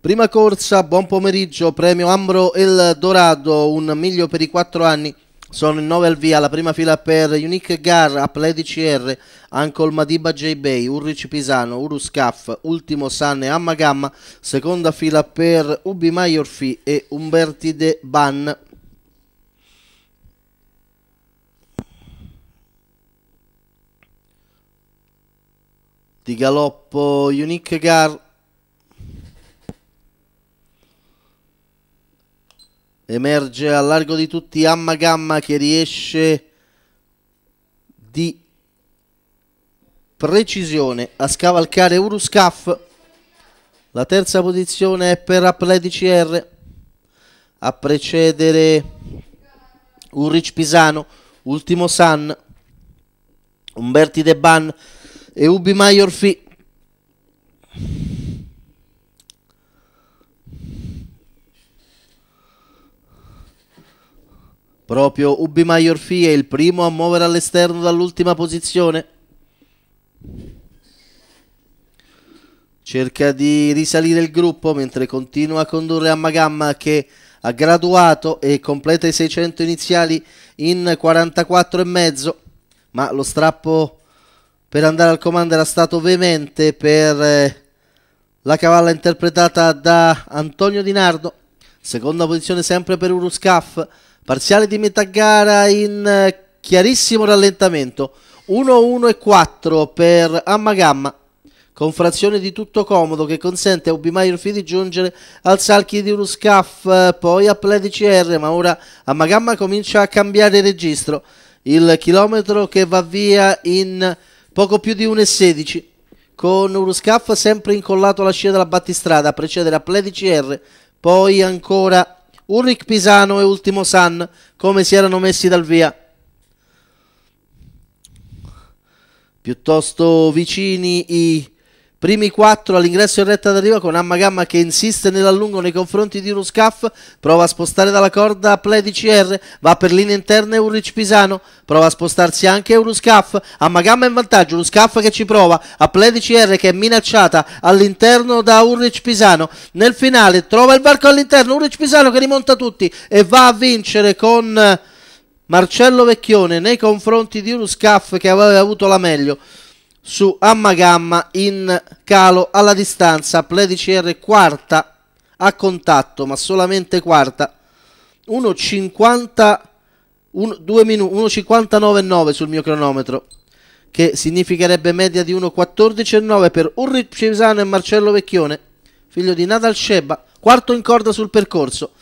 Prima corsa, buon pomeriggio, premio Ambro El Dorado, un miglio per i quattro anni. Sono in 9 al via, la prima fila per Unique Gar, Apledi CR, Ancol Madiba J-Bay, Urrici Pisano, Uruscaf, Ultimo San e Amma Gamma, seconda fila per Ubi Maiorfi e Umberti De Ban. Di galoppo Unique Gar, emerge al largo di tutti Amma Gamma che riesce di precisione a scavalcare Uruscaf. La terza posizione è per Apletici R a precedere Urric Pisano, Ultimo San, Umberti De Ban e Ubi Maiorfi. Proprio Ubi Maiorfi è il primo a muovere all'esterno dall'ultima posizione. Cerca di risalire il gruppo mentre continua a condurre a Magamma che ha graduato e completa i 600 iniziali in 44,5. ma lo strappo per andare al comando era stato veemente per eh, la cavalla interpretata da Antonio Di Nardo. Seconda posizione sempre per Uruscaf Parziale di metà gara in eh, chiarissimo rallentamento. 1-1 e 4 per Ammagamma con frazione di tutto comodo che consente a Ubimaio Fi di giungere al Salchi di Ruscaf, eh, poi a Pledicr, ma ora Amagamma comincia a cambiare registro. Il chilometro che va via in poco più di 1,16 con Uruscaf sempre incollato alla scia della battistrada a precedere a Pledicr, poi ancora Ulrich Pisano e Ultimo San come si erano messi dal via. Piuttosto vicini i Primi 4 all'ingresso in retta d'arrivo con Amma Gamma che insiste nell'allungo nei confronti di Ruscaf. prova a spostare dalla corda Pledici R, va per linea interna Urric Pisano, prova a spostarsi anche Ruscaff, Amma Gamma in vantaggio, Ruscaf che ci prova, a Pledici R che è minacciata all'interno da Urric Pisano, nel finale trova il varco all'interno, Urric Pisano che rimonta tutti e va a vincere con Marcello Vecchione nei confronti di Ruscaf che aveva avuto la meglio su Ammagamma in calo alla distanza, Pledicr quarta a contatto, ma solamente quarta. 1.59.9 sul mio cronometro, che significherebbe media di 1.14.9 per Urri Cesano e Marcello Vecchione, figlio di Nadal Sheba, quarto in corda sul percorso.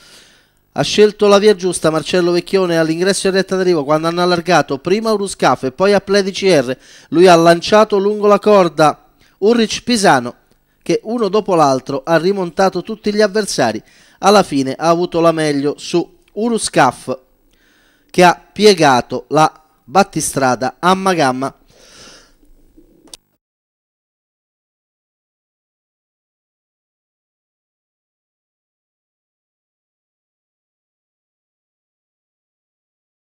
Ha scelto la via giusta Marcello Vecchione all'ingresso in retta d'arrivo quando hanno allargato prima Uruscaf e poi Apletici R. Lui ha lanciato lungo la corda Urric Pisano che uno dopo l'altro ha rimontato tutti gli avversari. Alla fine ha avuto la meglio su Uruscaf che ha piegato la battistrada a Magamma.